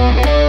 Thank you.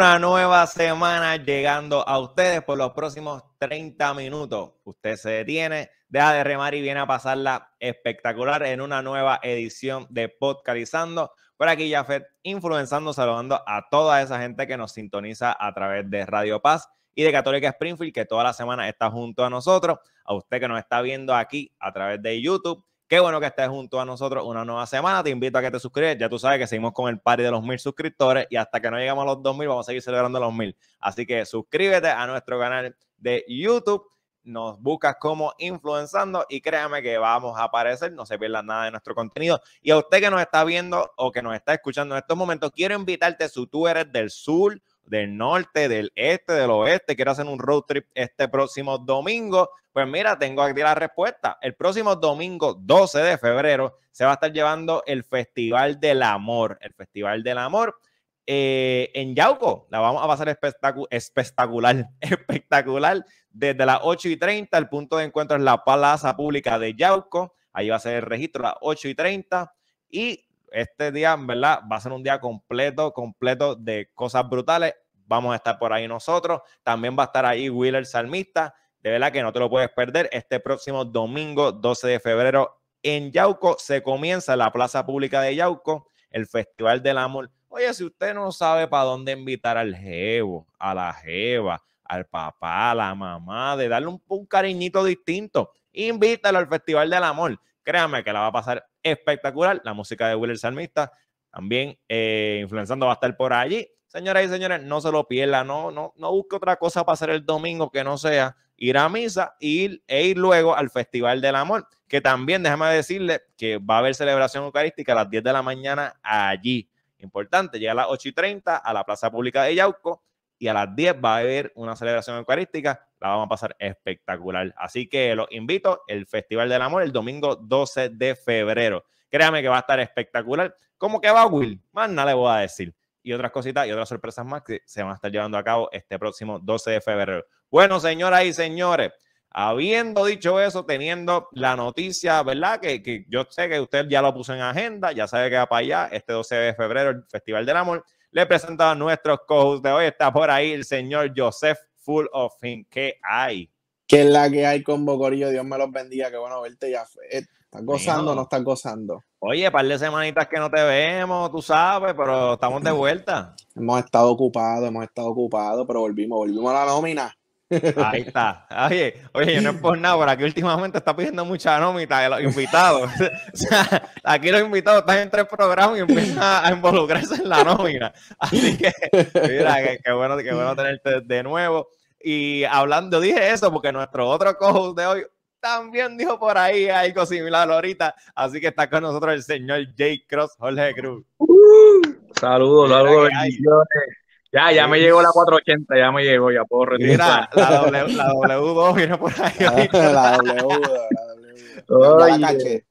Una nueva semana llegando a ustedes por los próximos 30 minutos. Usted se detiene, deja de remar y viene a pasarla espectacular en una nueva edición de Podcalizando. Por aquí, Jafet, influenzando, saludando a toda esa gente que nos sintoniza a través de Radio Paz y de Católica Springfield, que toda la semana está junto a nosotros. A usted que nos está viendo aquí a través de YouTube Qué bueno que estés junto a nosotros una nueva semana. Te invito a que te suscribas. Ya tú sabes que seguimos con el party de los mil suscriptores y hasta que no llegamos a los dos mil vamos a seguir celebrando los mil. Así que suscríbete a nuestro canal de YouTube. Nos buscas como Influenzando y créame que vamos a aparecer. No se pierdan nada de nuestro contenido. Y a usted que nos está viendo o que nos está escuchando en estos momentos, quiero invitarte. Si tú eres del sur del norte, del este, del oeste, quiero hacer un road trip este próximo domingo. Pues mira, tengo aquí la respuesta. El próximo domingo 12 de febrero se va a estar llevando el Festival del Amor, el Festival del Amor eh, en Yauco. La vamos a pasar espectacu espectacular, espectacular. Desde las 8 y 30, el punto de encuentro es la Plaza Pública de Yauco. Ahí va a ser el registro las 8 y 30. Y este día, verdad, va a ser un día completo, completo de cosas brutales. Vamos a estar por ahí nosotros. También va a estar ahí Wheeler Salmista. De verdad que no te lo puedes perder. Este próximo domingo, 12 de febrero, en Yauco se comienza la Plaza Pública de Yauco, el Festival del Amor. Oye, si usted no sabe para dónde invitar al jevo, a la jeva, al papá, a la mamá, de darle un, un cariñito distinto, invítalo al Festival del Amor. Créame que la va a pasar espectacular. La música de el Salmista también eh, influenciando va a estar por allí. Señoras y señores, no se lo pierda, no, no, no busque otra cosa para hacer el domingo que no sea ir a misa ir, e ir luego al Festival del Amor, que también déjame decirle que va a haber celebración eucarística a las 10 de la mañana allí. Importante, llega a las 8 y 30 a la Plaza Pública de Yauco y a las 10 va a haber una celebración eucarística la vamos a pasar espectacular. Así que los invito el Festival del Amor el domingo 12 de febrero. Créame que va a estar espectacular. ¿Cómo que va, Will? Más nada le voy a decir. Y otras cositas y otras sorpresas más que se van a estar llevando a cabo este próximo 12 de febrero. Bueno, señoras y señores, habiendo dicho eso, teniendo la noticia, ¿verdad? Que, yo sé que usted ya lo puso en agenda, ya sabe que va para allá, este 12 de febrero, el Festival del Amor. Le presento a nuestros co de hoy. Está por ahí el señor Joseph Full of Him. ¿Qué hay? que es la que hay con Bocorillo? Dios me los bendiga. que bueno verte ya. Eh, ¿Estás gozando o no están gozando? Oye, par de semanitas que no te vemos, tú sabes, pero estamos de vuelta. hemos estado ocupados, hemos estado ocupados, pero volvimos, volvimos a la nómina. Ahí está. Oye, oye, no es por nada, pero aquí últimamente está pidiendo mucha nómina de los invitados. aquí los invitados están en tres programas y empiezan a involucrarse en la nómina. Así que, mira, qué, bueno, qué bueno tenerte de nuevo. Y hablando, dije eso porque nuestro otro cojo de hoy también dijo por ahí algo similar ahorita. Así que está con nosotros el señor Jake Cross Jorge Cruz. saludos, saludos, bendiciones. Ya, ya me llegó la 480, ya me llegó, ya puedo retirar. Mira, la W, la W2 viene por ahí. la W, la W.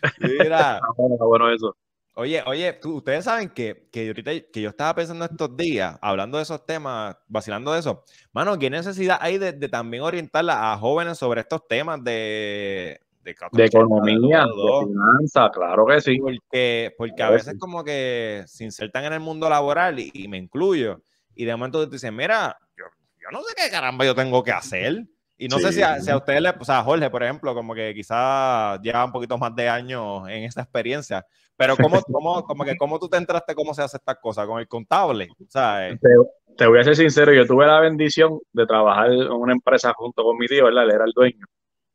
Mira. Ah, bueno, bueno eso. Oye, oye, ustedes saben que, que, ahorita, que yo estaba pensando estos días, hablando de esos temas, vacilando de eso. Mano, ¿qué necesidad hay de, también orientarla a jóvenes sobre estos temas de, de, economía, de, finanza, claro que sí. Porque, porque a veces como que se insertan en el mundo laboral y, me incluyo. Y de momento te dicen, mira, yo, no sé qué caramba yo tengo que hacer. Y no sé si a, ustedes, le, o sea, Jorge, por ejemplo, como que quizás lleva un poquito más de años en esta experiencia. Pero ¿cómo, cómo, como que, ¿cómo tú te entraste cómo se hace estas cosas? ¿Con el contable? Eh. Te, te, voy a ser sincero, yo tuve la bendición de trabajar en una empresa junto con mi tío, ¿verdad? Él era el dueño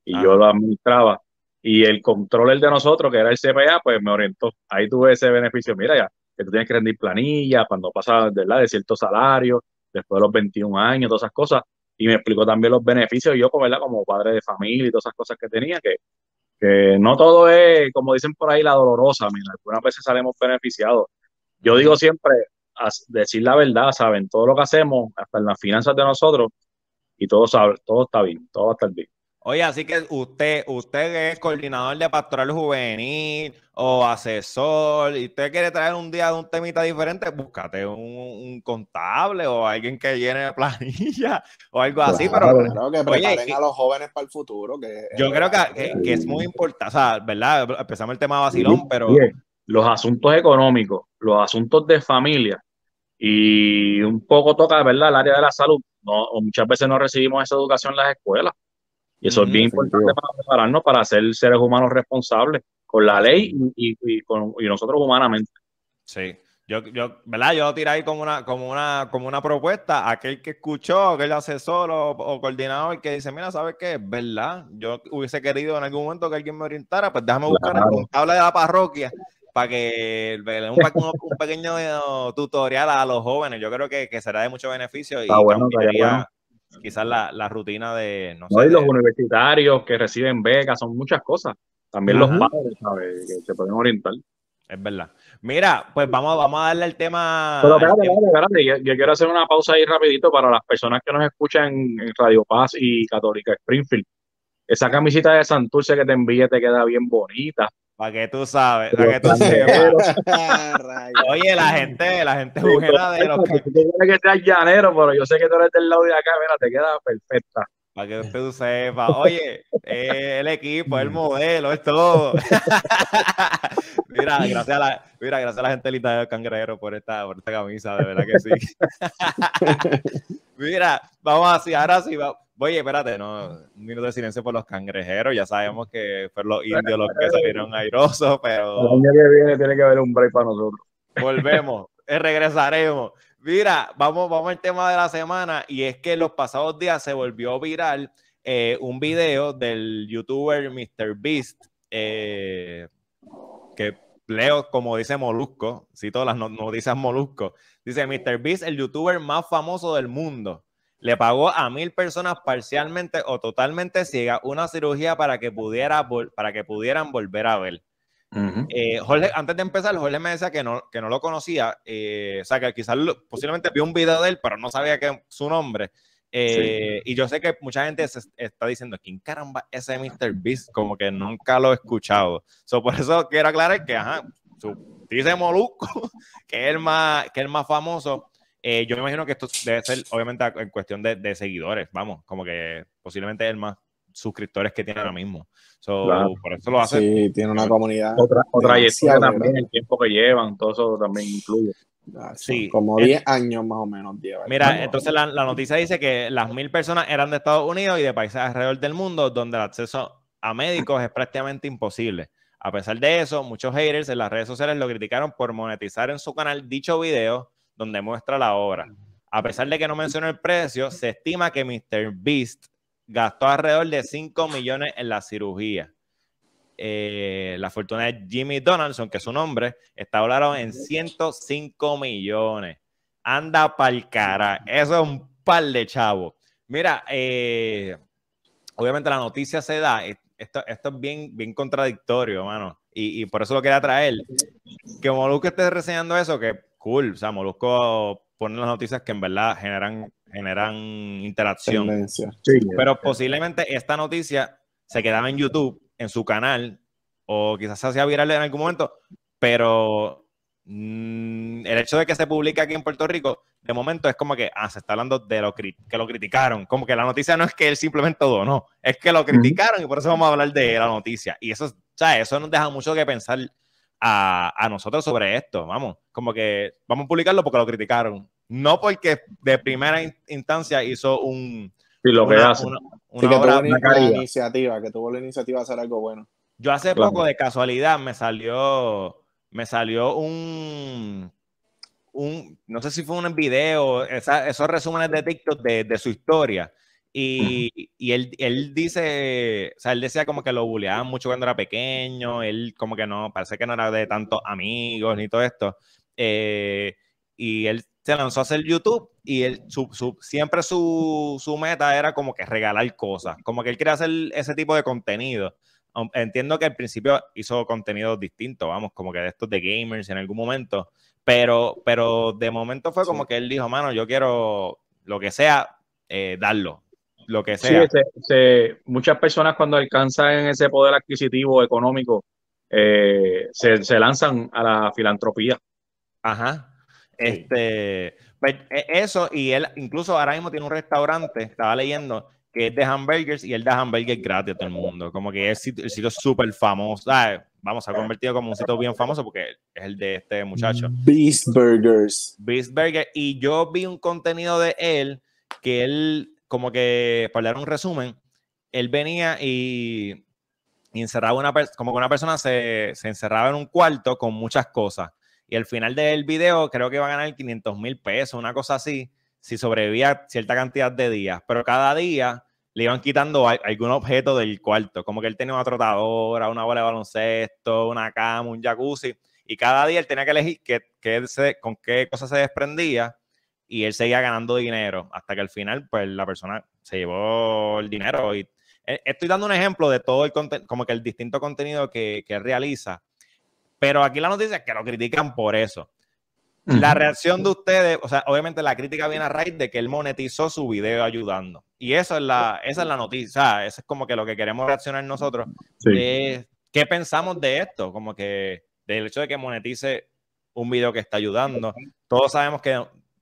y yo lo administraba. Y el controller de nosotros, que era el CPA, pues me orientó. Ahí tuve ese beneficio. Mira ya, que tú tienes que rendir planillas cuando pasas, ¿verdad? De cierto salario, después de los 21 años, todas esas cosas y me explicó también los beneficios. yo, como, pues, ¿verdad? como padre de familia y todas esas cosas que tenía, que que no todo es, como dicen por ahí, la dolorosa, mira, algunas veces salimos beneficiados. Yo digo siempre, decir la verdad, saben, todo lo que hacemos, hasta en las finanzas de nosotros, y todo sabe, todo está bien, todo va a estar bien. Oye, así que usted, usted es coordinador de pastoral juvenil o asesor, y usted quiere traer un día de un temita diferente, búscate un, contable o alguien que llene planilla o algo así. Pero pues, preparen a los jóvenes para el futuro. Que yo creo que, es muy importante, o ¿verdad? Empezamos el tema vacilón, pero. Los asuntos económicos, los asuntos de familia y un poco toca, ¿verdad?, el área de la salud. No, muchas veces no recibimos esa educación en las escuelas. Y eso es bien importante para prepararnos para ser seres humanos responsables con la ley y, nosotros humanamente. Sí. Yo, ¿verdad? Yo lo tiré ahí como una, como una, como una propuesta. Aquel que escuchó, aquel asesor o, coordinador coordinador que dice, mira, ¿sabes qué? ¿Verdad? Yo hubiese querido en algún momento que alguien me orientara, pues déjame buscar claro. el de la parroquia para que le un, un, pequeño eh, tutorial a los jóvenes. Yo creo que, será de mucho beneficio y bueno, quizás la, rutina de... No, los universitarios que reciben becas, son muchas cosas. También los padres, Que se pueden orientar. Es verdad. Mira, pues vamos, vamos a darle el tema... Pero Yo, quiero hacer una pausa ahí rapidito para las personas que nos escuchan en Radio Paz y Católica Springfield. Esa camisita de Santurce que te envíe te queda bien bonita. Para que tú sabes, para que tú sepas. Oye, la gente, la gente bujera de los que. que llanero, pero yo sé que tú eres del lado de acá, mira, te queda perfecta. Para que tú sepas. Oye, eh, el equipo, el mm. modelo, es todo. mira, gracias a la, mira, gracias a la gente linda del cangrejero por esta, por esta camisa, de verdad que sí. mira, vamos así, ahora sí, vamos Oye, espérate, un minuto de silencio por los cangrejeros. Ya sabemos que fueron los indios los que salieron airosos, pero. El año que viene tiene que haber un break para nosotros. Volvemos, eh, regresaremos. Mira, vamos, vamos al tema de la semana y es que los pasados días se volvió viral eh, un video del youtuber MrBeast. Eh, que leo como dice Molusco, todas las noticias Molusco, dice MrBeast, el youtuber más famoso del mundo le pagó a mil personas parcialmente o totalmente ciegas una cirugía para que, pudiera, para que pudieran volver a ver. Eh, antes de empezar, Jorge me decía que no, que no lo conocía, eh, o sea, que quizás posiblemente vio un video de él, pero no sabía que, su nombre. Eh, y yo sé que mucha gente está diciendo, ¿quién caramba ese Mr. Beast? Como que nunca lo he escuchado. por eso quiero aclarar que, ajá, su, dice moluco, que más, que es el más famoso, eh, yo me imagino que esto debe ser, obviamente, en cuestión de, seguidores, vamos, como que posiblemente el más suscriptores que tiene ahora mismo. Por eso lo hace. Sí, tiene una comunidad. Otra, otra también, el tiempo que llevan, todo eso también incluye. como 10 eh, años más o menos. mira, entonces la, la, noticia dice que las mil personas eran de Estados Unidos y de países alrededor del mundo donde el acceso a médicos es prácticamente imposible. A pesar de eso, muchos haters en las redes sociales lo criticaron por monetizar en su canal dicho video donde muestra la obra. A pesar de que no menciona el precio, se estima que Mr. Beast gastó alrededor de 5 millones en la cirugía. Eh, la fortuna de Jimmy Donaldson, que es su nombre, está hablando en 105 millones. Anda pa'l cara. Eso es un par de chavos. Mira, eh, obviamente la noticia se da. Esto, esto es bien, bien contradictorio, hermano Y, por eso lo quería traer. Que que esté reseñando eso, que cool. O sea, Molusco pone las noticias que en verdad generan, generan interacción. Pero posiblemente esta noticia se quedaba en YouTube, en su canal, o quizás se hacía viral en algún momento, pero mm, el hecho de que se publique aquí en Puerto Rico, de momento es como que ah, se está hablando de lo que lo criticaron, como que la noticia no es que él simplemente no es que lo criticaron y por eso vamos a hablar de la noticia. Y eso, o sea, eso nos deja mucho que pensar a, nosotros sobre esto. Vamos, como que vamos a publicarlo porque lo criticaron. No porque de primera instancia hizo un. Sí, lo que hace. Una, iniciativa, que tuvo la iniciativa de hacer algo bueno. Yo hace poco, de casualidad, me salió. Me salió un. Un, no sé si fue un video, esos resúmenes de TikTok de su historia. Y, él, él, dice, o sea, él decía como que lo bulleaban mucho cuando era pequeño, él como que no, parece que no era de tantos amigos ni todo esto. Eh, y él se lanzó a hacer YouTube y él, siempre su, meta era como que regalar cosas, como que él quería hacer ese tipo de contenido. Entiendo que al principio hizo contenido distinto, vamos, como que de estos de gamers en algún momento, pero, pero de momento fue como que él dijo, mano, yo quiero lo que sea, eh, darlo, lo que sea. muchas personas cuando alcanzan ese poder adquisitivo económico eh, se, lanzan a la filantropía. Ajá. Este, pues, e, eso, y él incluso ahora mismo tiene un restaurante, estaba leyendo, que es de hamburgers y él da hamburgers gratis a todo el mundo. Como que es el sitio súper famoso. Ah, vamos, a ha convertido como un sitio bien famoso porque es el de este muchacho. Beast Burgers. Beast Burger. Y yo vi un contenido de él que él como que, para dar un resumen, él venía y, encerraba una como que una persona se, encerraba en un cuarto con muchas cosas. Y al final del video creo que iba a ganar 500 mil pesos, una cosa así, si sobrevivía cierta cantidad de días. Pero cada día le iban quitando algún objeto del cuarto, como que él tenía una trotadora, una bola de baloncesto, una cama, un jacuzzi, y cada día él tenía que elegir qué, con qué cosa se desprendía y él seguía ganando dinero hasta que al final, pues la persona se llevó el dinero. Y eh, estoy dando un ejemplo de todo el contenido, como que el distinto contenido que, que realiza. Pero aquí la noticia es que lo critican por eso. La reacción de ustedes, o sea, obviamente la crítica viene a raíz de que él monetizó su video ayudando. Y eso es la, esa es la noticia, eso es como que lo que queremos reaccionar nosotros. ¿Qué pensamos de esto? Como que del hecho de que monetice un video que está ayudando. Todos sabemos que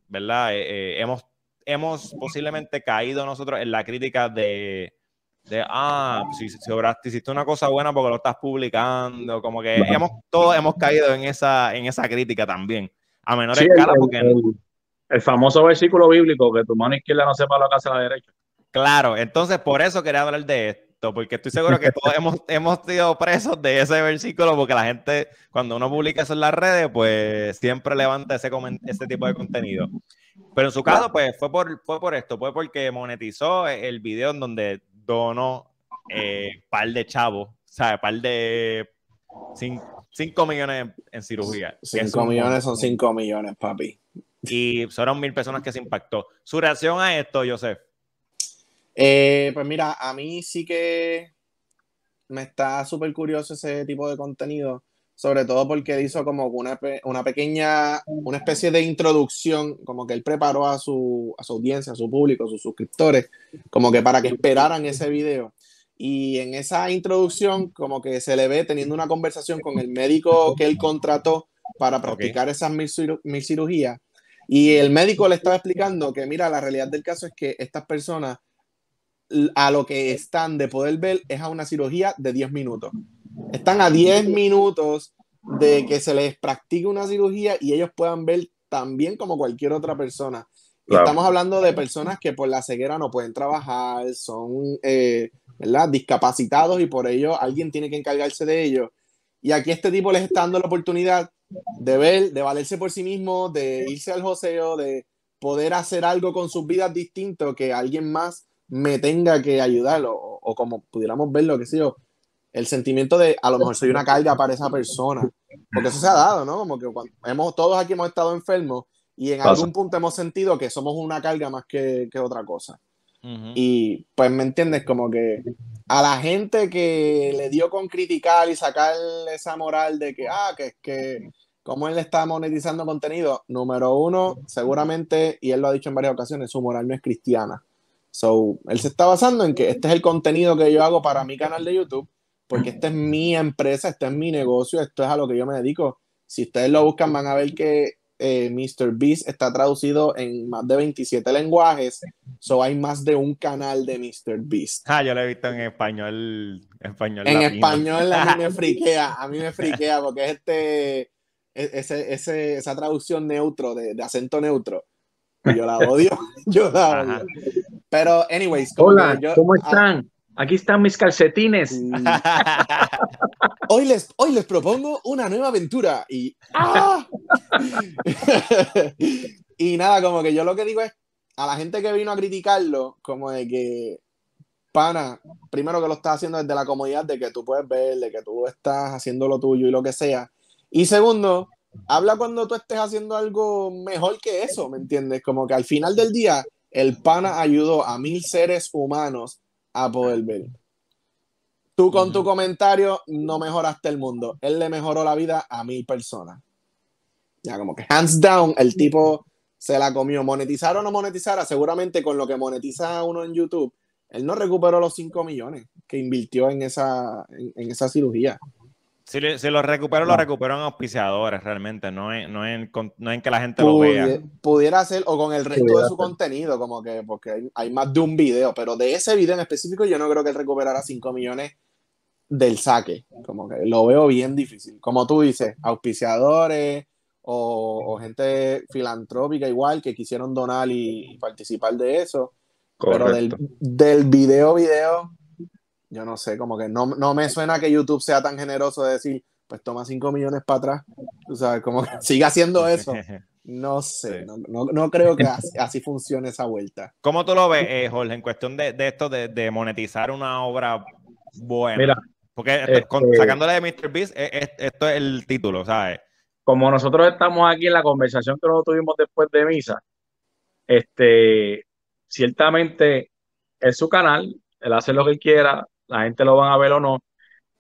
¿verdad? Eh, eh, hemos, hemos posiblemente caído nosotros en la crítica de, de ah, si, hiciste una cosa buena porque lo estás publicando, como que hemos, todos hemos caído en esa, en esa crítica también, a menor escala el, porque... El, famoso versículo bíblico, que tu mano izquierda no sepa lo que hace la derecha. Claro, entonces por eso quería hablar de esto porque estoy seguro que todos hemos, hemos sido presos de ese versículo, porque la gente, cuando uno publica eso en las redes, pues siempre levanta ese, tipo de contenido. Pero en su caso, pues fue por, por esto, fue porque monetizó el video en donde donó eh, par de chavos, o sea, par de 5 millones en, cirugía. 5 millones son 5 millones, papi. Y fueron mil personas que se impactó. Su reacción a esto, Joseph. Eh, pues mira, a mí sí que me está súper curioso ese tipo de contenido, sobre todo porque hizo como una, pequeña, una especie de introducción, como que él preparó a su, audiencia, a su público, a sus suscriptores, como que para que esperaran ese video. Y en esa introducción, como que se le ve teniendo una conversación con el médico que él contrató para practicar esas mil cirugías. Y el médico le estaba explicando que, mira, la realidad del caso es que estas personas a lo que están de poder ver es a una cirugía de 10 minutos. Están a 10 minutos de que se les practique una cirugía y ellos puedan ver también como cualquier otra persona. Estamos hablando de personas que por la ceguera no pueden trabajar, son eh, discapacitados y por ello alguien tiene que encargarse de ellos. Y aquí este tipo les está dando la oportunidad de ver, de valerse por sí mismo, de irse al joseo, de poder hacer algo con sus vidas distinto que alguien más me tenga que ayudar o, como pudiéramos verlo, qué sé yo, el sentimiento de a lo mejor soy una carga para esa persona. Porque eso se ha dado, ¿no? Como que hemos, todos aquí hemos estado enfermos y en algún punto hemos sentido que somos una carga más que, otra cosa. Y pues me entiendes, como que a la gente que le dio con criticar y sacar esa moral de que, ah, que es que como él está monetizando contenido, número uno, seguramente, y él lo ha dicho en varias ocasiones, su moral no es cristiana. So, él se está basando en que este es el contenido que yo hago para mi canal de YouTube, porque esta es mi empresa, este es mi negocio, esto es a lo que yo me dedico. Si ustedes lo buscan, van a ver que eh, MrBeast Mr. Beast está traducido en más de 27 lenguajes, so hay más de un canal de Mr. Beast. Ah, yo lo he visto en español. español en español a mí me friquea, a mí me friquea porque es este, e-, ese, esa traducción neutro, de acento neutro. Yo la odio. Yo la odio. Pero, anyways. Hola, ¿cómo ah, están? Aquí están mis calcetines. hoy, les, hoy les propongo una nueva aventura. Y. Ah. Ah. y nada, como que yo lo que digo es a la gente que vino a criticarlo, como de que. Pana, primero que lo estás haciendo desde la comodidad de que tú puedes ver, de que tú estás haciendo lo tuyo y lo que sea. Y segundo, habla cuando tú estés haciendo algo mejor que eso, ¿me entiendes? Como que al final del día, el pana ayudó a mil seres humanos a poder ver. Tú con tu comentario no mejoraste el mundo. Él le mejoró la vida a mil personas. Ya, como que hands down, el tipo se la comió. Monetizar o no monetizara, seguramente con lo que monetiza uno en YouTube, él no recuperó los 5 millones que invirtió en esa, en esa cirugía. Si, lo recupero, lo ah. recuperó en auspiciadores realmente, no en, que la gente lo vea. Pudiera ser, o con el resto de su contenido, como que, porque hay, más de un video, pero de ese video en específico yo no creo que él recuperara 5 millones del saque. Como que lo veo bien difícil. Como tú dices, auspiciadores o, gente filantrópica igual que quisieron donar y, participar de eso. Pero del, del video, video, yo no sé, como que no, me suena que YouTube sea tan generoso de decir, pues toma 5 millones para atrás, o sea, como siga haciendo eso. No sé, no, creo que así, funcione esa vuelta. ¿Cómo tú lo ves, eh, Jorge, en cuestión de, esto de, monetizar una obra buena? Mira, porque este sacándole de Mr. Beast, e, e, esto es el título, ¿sabes? Como nosotros estamos aquí en la conversación que nosotros tuvimos después de misa, este, ciertamente es su canal, él hace lo que quiera, la gente lo van a ver o no,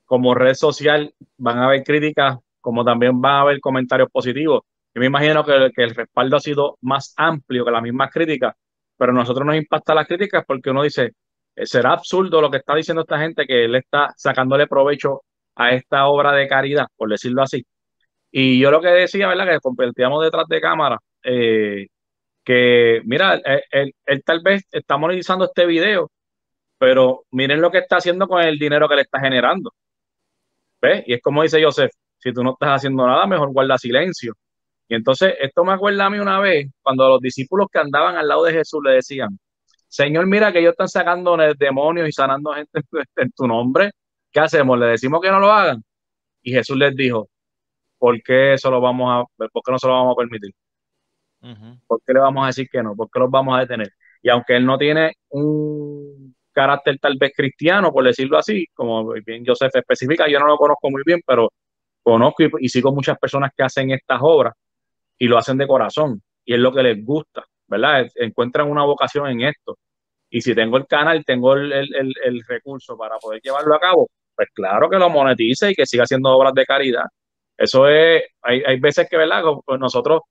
como red social van a ver críticas, como también van a haber comentarios positivos. Yo me imagino que, el respaldo ha sido más amplio que las mismas críticas, pero a nosotros nos impacta las críticas porque uno dice, eh, será absurdo lo que está diciendo esta gente que él está sacándole provecho a esta obra de caridad, por decirlo así. Y yo lo que decía, ¿verdad? Que compartíamos detrás de cámara, eh, que mira, eh, él, tal vez está monetizando este video pero miren lo que está haciendo con el dinero que le está generando. ¿Ves? Y es como dice Joseph, si tú no estás haciendo nada, mejor guarda silencio. Y entonces esto me acuerda a mí una vez cuando los discípulos que andaban al lado de Jesús le decían, Señor, mira que ellos están sacando demonios y sanando gente en tu nombre. ¿Qué hacemos? ¿Le decimos que no lo hagan? Y Jesús les dijo, ¿por qué, eso lo vamos a, ¿por qué no se lo vamos a permitir? ¿Por qué le vamos a decir que no? ¿Por qué los vamos a detener? Y aunque él no tiene un carácter tal vez cristiano, por decirlo así, como bien Joseph especifica, yo no lo conozco muy bien, pero conozco y, sigo muchas personas que hacen estas obras y lo hacen de corazón y es lo que les gusta, ¿verdad? Encuentran una vocación en esto. Y si tengo el canal, tengo el, recurso para poder llevarlo a cabo, pues claro que lo monetice y que siga haciendo obras de caridad. Eso es, hay, hay veces que, ¿verdad? Pues nosotros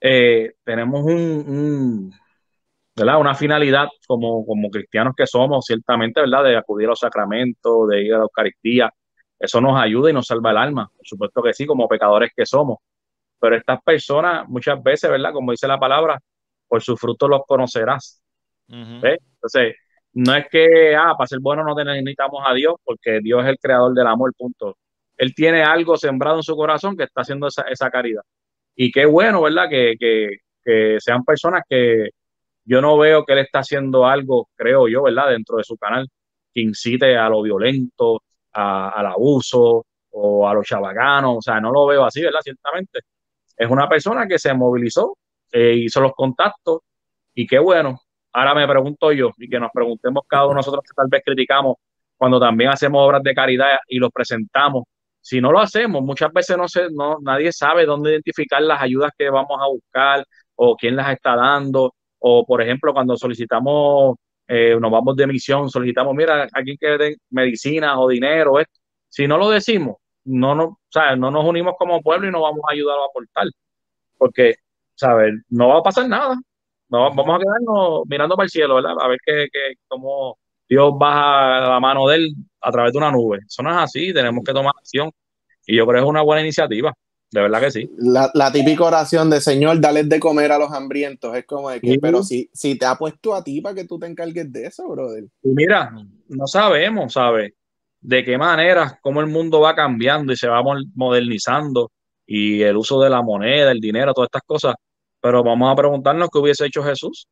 eh, tenemos un ¿verdad? Una finalidad como, como cristianos que somos, ciertamente, ¿verdad? De acudir a los sacramentos, de ir a la Eucaristía. Eso nos ayuda y nos salva el alma. Por supuesto que sí, como pecadores que somos. Pero estas personas muchas veces, ¿verdad? Como dice la palabra, por sus fruto los conocerás. Entonces, no es que, ah, para ser bueno no necesitamos a Dios, porque Dios es el creador del amor, punto. Él tiene algo sembrado en su corazón que está haciendo esa, esa caridad. Y qué bueno, ¿verdad? Que, que, que sean personas que, yo no veo que él está haciendo algo, creo yo, ¿verdad? Dentro de su canal que incite a lo violento, a, al abuso o a los chavaganos. O sea, no lo veo así, ¿verdad? Ciertamente. Es una persona que se movilizó, e hizo los contactos y qué bueno. Ahora me pregunto yo y que nos preguntemos cada uno de nosotros que tal vez criticamos cuando también hacemos obras de caridad y los presentamos. Si no lo hacemos, muchas veces no sé, no, nadie sabe dónde identificar las ayudas que vamos a buscar o quién las está dando o, por ejemplo, cuando solicitamos, eh, nos vamos de misión, solicitamos, mira, aquí quieren medicinas o dinero, esto. Si no lo decimos, no nos, no nos unimos como pueblo y no vamos a ayudar a aportar. Porque, ¿sabes? No va a pasar nada. No, vamos a quedarnos mirando para el cielo, ¿verdad? A ver que, que, cómo Dios baja la mano de él a través de una nube. Eso no es así, tenemos que tomar acción. Y yo creo que es una buena iniciativa de verdad que sí. La, típica oración de Señor, dale de comer a los hambrientos, es como de que, pero si, te ha puesto a ti para que tú te encargues de eso, brother. Y mira, no sabemos, ¿sabes? De qué manera, cómo el mundo va cambiando y se va modernizando y el uso de la moneda, el dinero, todas estas cosas. Pero vamos a preguntarnos qué hubiese hecho Jesús.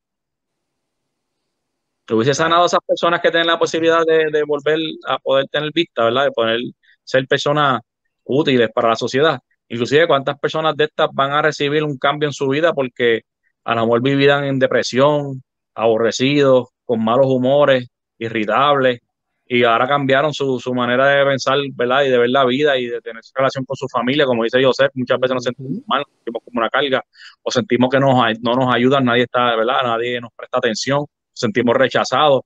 ¿Te hubiese sanado a esas personas que tienen la posibilidad de, de volver a poder tener vista, ¿verdad? De poder ser personas útiles para la sociedad Inclusive cuántas personas de estas van a recibir un cambio en su vida porque a lo mejor vivían en depresión, aborrecidos, con malos humores, irritables, y ahora cambiaron su, manera de pensar, ¿verdad? Y de ver la vida y de tener relación con su familia, como dice José, muchas veces nos sentimos mal, sentimos como una carga, o sentimos que no nos ayudan, nadie está, ¿verdad? Nadie nos presta atención, sentimos rechazados.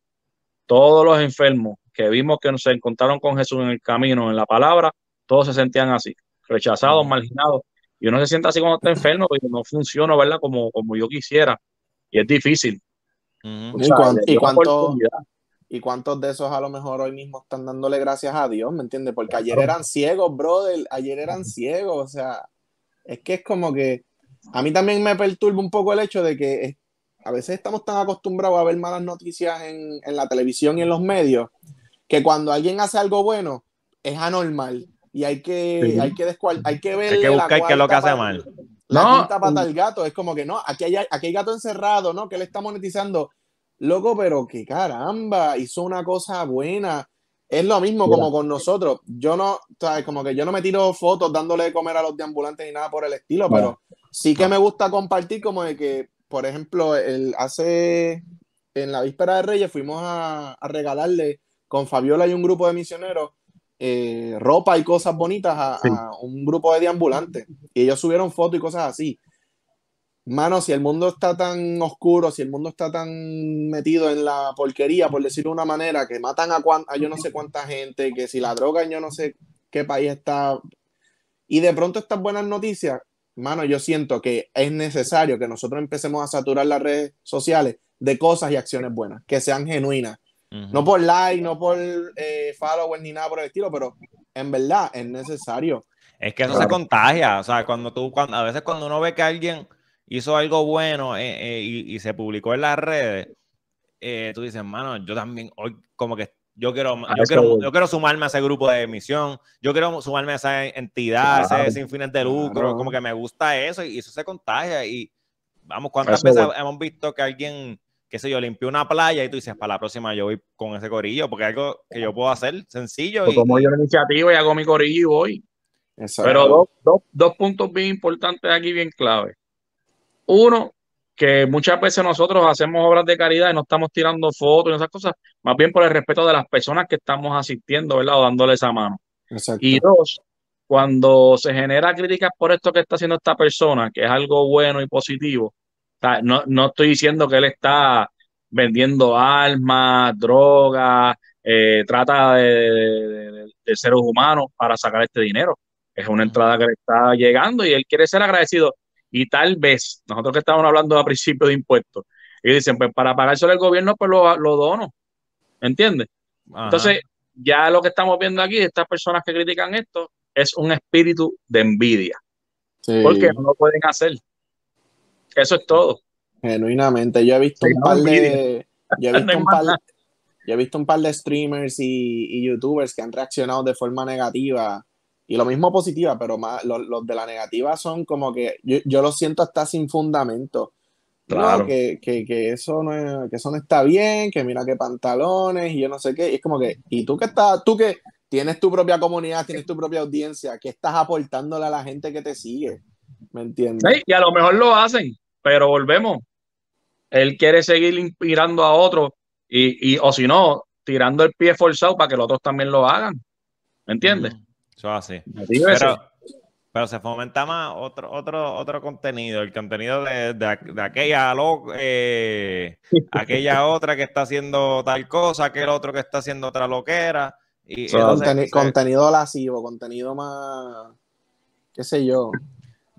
Todos los enfermos que vimos que se encontraron con Jesús en el camino, en la palabra, todos se sentían así rechazados, marginados, y uno se siente así cuando está enfermo, porque no funciona, ¿verdad? Como, como yo quisiera, y es difícil. ¿Y, y, cuántos de esos a lo mejor hoy mismo están dándole gracias a Dios, ¿me entiendes? Porque ayer eran ciegos, brother, ayer eran ciegos, o sea, es que es como que a mí también me perturba un poco el hecho de que a veces estamos tan acostumbrados a ver malas noticias en, en la televisión y en los medios que cuando alguien hace algo bueno es anormal y hay que, hay que, hay que ver. Hay que buscar qué es lo que hace mal. La no. pata mm. el gato, es como que no, aquí hay, aquí hay gato encerrado, ¿no? Que le está monetizando. Loco, pero que caramba, hizo una cosa buena. Es lo mismo como con nosotros. Yo no, ¿sabes? como que yo no me tiro fotos dándole de comer a los deambulantes ni nada por el estilo, pero sí que me gusta compartir como de que, por ejemplo, el, hace en la víspera de Reyes fuimos a, a regalarle con Fabiola y un grupo de misioneros eh, ropa y cosas bonitas a, un grupo de deambulantes. Y ellos subieron fotos y cosas así. Mano, si el mundo está tan oscuro, si el mundo está tan metido en la porquería, por decirlo de una manera, que matan a, yo no sé cuánta gente, que si la droga en yo no sé qué país está. Y de pronto estas buenas noticias, mano, yo siento que es necesario que nosotros empecemos a saturar las redes sociales de cosas y acciones buenas, que sean genuinas, no por like, no por eh, ni nada por el estilo, pero en verdad es necesario. Es que eso se contagia. O sea, cuando tú, cuando, a veces cuando uno ve que alguien hizo algo bueno eh, eh, y, se publicó en las redes, eh, tú dices, mano, yo también hoy como que yo quiero, yo, quiero, yo quiero sumarme a ese grupo de emisión, yo quiero sumarme a esa entidad, ese sin fines de lucro, como que me gusta eso y eso se contagia. Y vamos, ¿cuántas veces hemos visto que alguien que sé yo, limpio una playa y tú dices, para la próxima yo voy con ese corillo, porque algo que yo puedo hacer sencillo. Pues yo tomo yo la iniciativa y hago mi corillo y voy. Pero dos, puntos bien importantes aquí, bien clave. Uno, que muchas veces nosotros hacemos obras de caridad y no estamos tirando fotos y esas cosas, más bien por el respeto de las personas que estamos asistiendo, ¿verdad? O dándole esa mano. Y dos, cuando se genera críticas por esto que está haciendo esta persona, que es algo bueno y positivo, no, estoy diciendo que él está vendiendo armas, drogas, eh, trata de, seres humanos para sacar este dinero. Es una entrada que le está llegando y él quiere ser agradecido. Y tal vez, nosotros que estábamos hablando a principio de impuestos, y dicen, pues para pagárselo el gobierno, pues lo, lo dono. ¿Entiendes? Entonces, ya lo que estamos viendo aquí, estas personas que critican esto, es un espíritu de envidia. Porque no lo pueden hacer. Eso es todo. Genuinamente, yo he visto un par de. Yo he visto un par, de streamers y, youtubers que han reaccionado de forma negativa y lo mismo positiva, pero los, de la negativa son como que yo, lo siento hasta sin fundamento. Claro. que, eso no que eso está bien, que mira qué pantalones y yo no sé qué. Y es como que, y tú que estás, tú que tienes tu propia comunidad, tienes tu propia audiencia, ¿qué estás aportándole a la gente que te sigue? ¿Me entiendes? y a lo mejor lo hacen pero volvemos. Él quiere seguir inspirando a otros y, y, o si no, tirando el pie forzado para que los otros también lo hagan. ¿Me entiendes? Mm, eso así. Pero, se fomenta más otro, otro, otro contenido, el contenido de, aquella lo, eh, aquella otra que está haciendo tal cosa, aquel otro que está haciendo otra loquera. Y, Contenido lascivo, contenido más, qué sé yo,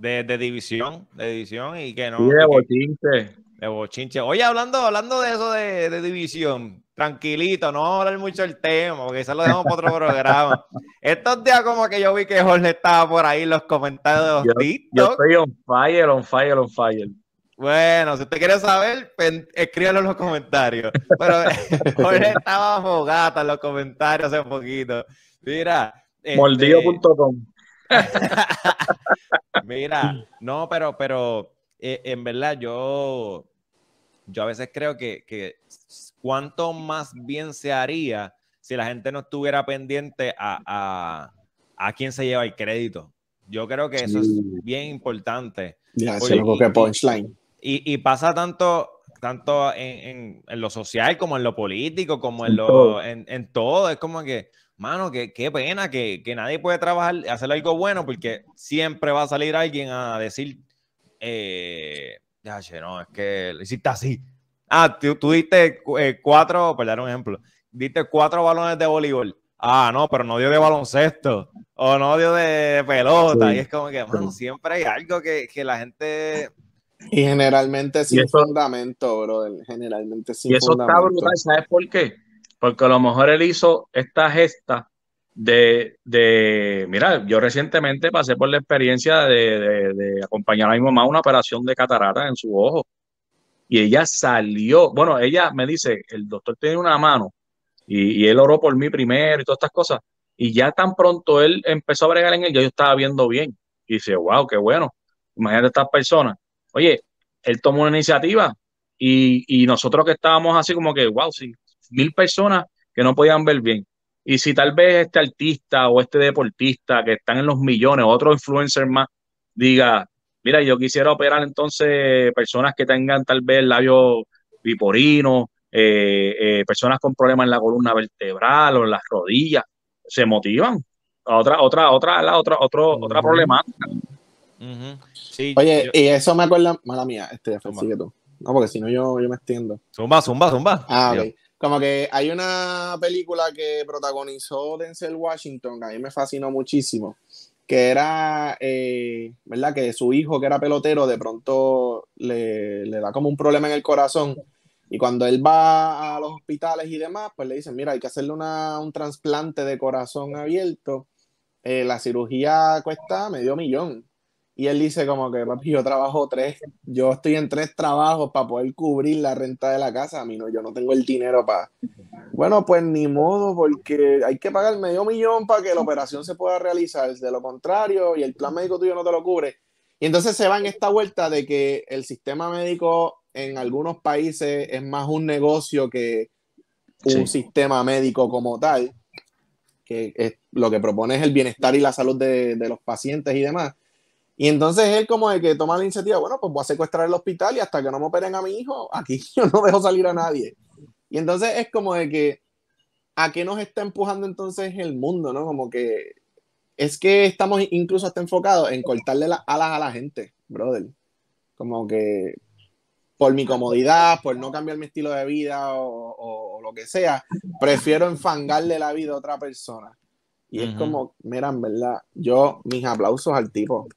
de, división, de división y que no. de bochinche. De bochinche. Oye, hablando, hablando de eso de, división, tranquilito, no vamos a hablar mucho el tema, porque eso lo dejamos para otro programa. Estos días como que yo vi que Jorge estaba por ahí los comentarios de yo, Yo estoy on fire, on fire, on fire. Bueno, si usted quiere saber, escríbelo en los comentarios. Pero Jorge estaba fogata en los comentarios hace poquito. Mira. Este Mordido.com. Mira, no, pero, pero eh, en verdad yo, yo a veces creo que, que cuánto más bien se haría si la gente no estuviera pendiente a, a, a quién se lleva el crédito. Yo creo que eso es bien importante. Ya, y, que punchline. Y, y, pasa tanto, tanto en, lo social como en lo político, como en, lo, en, en todo. Es como que mano, qué, qué pena que, que, nadie puede trabajar, hacer algo bueno, porque siempre va a salir alguien a decir, eh, no, es que lo hiciste así. Ah, tú, tú diste eh, cuatro, para dar un ejemplo, diste cuatro balones de voleibol. Ah, no, pero no dio de baloncesto o no dio de pelota. Y es como que, mano, siempre hay algo que, que la gente y generalmente sin y fundamento, bro. Generalmente sin fundamento. Y eso está brutal, ¿sabes por qué? porque a lo mejor él hizo esta gesta de, de mira, yo recientemente pasé por la experiencia de, acompañar a mi mamá a una operación de catarata en su ojo. Y ella salió, bueno, ella me dice, el doctor tiene una mano y, él oró por mí primero y todas estas cosas. Y ya tan pronto él empezó a bregar en él, yo estaba viendo bien. Y dice, wow, qué bueno. Imagínate a estas personas. Oye, él tomó una iniciativa y, y nosotros que estábamos así como que, wow, sí, mil personas que no podían ver bien. Y si tal vez este artista o este deportista que están en los millones, otro influencer más, diga, mira, yo quisiera operar entonces personas que tengan tal vez labios viporinos, eh, eh, personas con problemas en la columna vertebral o en las rodillas, se motivan. Otra, otra, otra, la otra, otro, otra problemática. Oye, y eso me acuerda, mala mía, este, No, porque si no yo, yo me extiendo. Zumba, zumba, zumba. Ah, como que hay una película que protagonizó Denzel Washington, a mí me fascinó muchísimo, que era, eh, ¿verdad? Que su hijo, que era pelotero, de pronto le, da como un problema en el corazón. Y cuando él va a los hospitales y demás, pues le dicen, mira, hay que hacerle una, un trasplante de corazón abierto. Eh, la cirugía cuesta medio millón. Y él dice como que, yo trabajo tres, yo estoy en tres trabajos para poder cubrir la renta de la casa, a mí no, yo no tengo el dinero para... Bueno, pues ni modo, porque hay que pagar medio millón para que la operación se pueda realizar, de lo contrario, y el plan médico tuyo no te lo cubre. Y entonces se va en esta vuelta de que el sistema médico en algunos países es más un negocio que un sistema médico como tal, que es, lo que propone es el bienestar y la salud de los pacientes y demás y entonces él como de que toma la iniciativa, bueno, pues voy a secuestrar el hospital y hasta que no me operen a mi hijo, aquí yo no dejo salir a nadie. Y entonces es como de que, ¿a qué nos está empujando entonces el mundo, no? Como que es que estamos incluso hasta enfocados en cortarle las alas a la gente, brother. Como que por mi comodidad, por no cambiar mi estilo de vida o, lo que sea, prefiero enfangarle la vida a otra persona. Y es como, miran verdad, yo mis aplausos al tipo,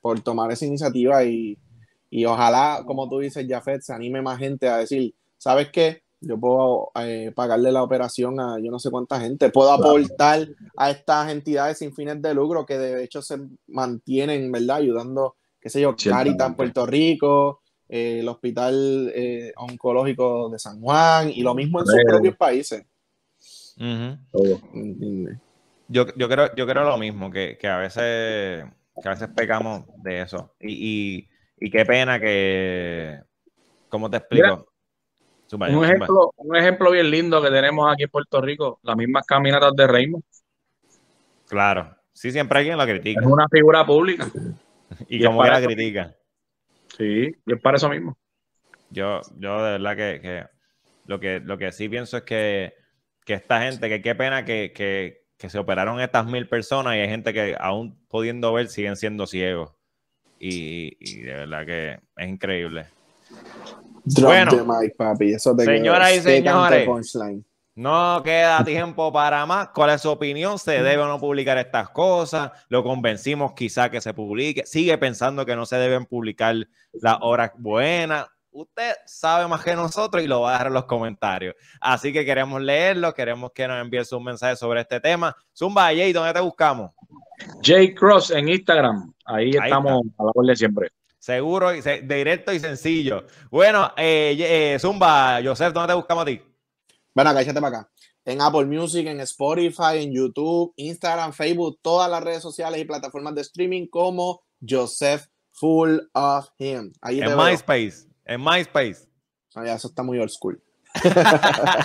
por tomar esa iniciativa y, ojalá, como tú dices, Jafet, se anime más gente a decir, ¿sabes qué? Yo puedo eh, pagarle la operación a yo no sé cuánta gente, puedo aportar a estas entidades sin fines de lucro que de hecho se mantienen, ¿verdad? Ayudando, qué sé yo, Caritas Puerto Rico, eh, el Hospital eh, Oncológico de San Juan y lo mismo en sus propios países. yo, yo, creo, yo creo lo mismo, que, que a veces que a veces pecamos de eso. Y, qué pena que. ¿Cómo te explico? un, Ejemplo, bien lindo que tenemos aquí en Puerto Rico, las mismas caminatas de Reymond. Claro, sí, siempre alguien la critica. Es una figura pública. y, como ella la critica. Sí, yo es para eso mismo. Yo, yo de verdad que, lo que lo que sí pienso es que, que esta gente, que qué pena que, que se operaron estas mil personas y hay gente que aún pudiendo ver siguen siendo ciegos. Y, de verdad que es increíble. bueno, señoras y señores, no queda tiempo para más. ¿Cuál es su opinión? ¿Se mm. debe o no publicar estas cosas? ¿Lo convencimos quizá que se publique? ¿Sigue pensando que no se deben publicar las horas buenas? usted sabe más que nosotros y lo va a dejar en los comentarios. Así que queremos leerlo, queremos que nos envíe un mensaje sobre este tema. Zumba, Jay, ¿dónde te buscamos? Jay Cross en Instagram. Ahí, estamos a la orden siempre. Seguro, directo y sencillo. Bueno, eh, eh, Zumba, Joseph, ¿dónde te buscamos a ti? Bueno, acá, échate para acá. En Apple Music, en Spotify, en YouTube, Instagram, Facebook, todas las redes sociales y plataformas de streaming como Joseph Full of Him. Ahí en MySpace. En MySpace. eso está muy old school.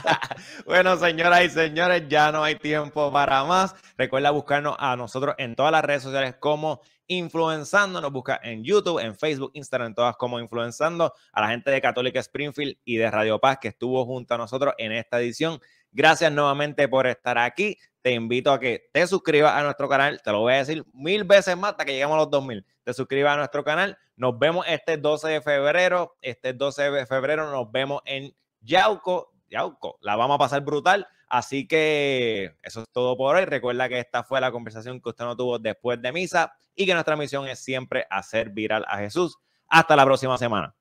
bueno, señoras y señores, ya no hay tiempo para más. Recuerda buscarnos a nosotros en todas las redes sociales como Influenzando. Nos busca en YouTube, en Facebook, Instagram, todas como Influenzando. A la gente de Católica Springfield y de Radio Paz que estuvo junto a nosotros en esta edición Gracias nuevamente por estar aquí. Te invito a que te suscribas a nuestro canal. Te lo voy a decir mil veces más hasta que lleguemos a los 2000. Te suscribas a nuestro canal. Nos vemos este 12 de febrero. Este 12 de febrero nos vemos en Yauco. Yauco, la vamos a pasar brutal. Así que eso es todo por hoy. Recuerda que esta fue la conversación que usted no tuvo después de misa y que nuestra misión es siempre hacer viral a Jesús. Hasta la próxima semana.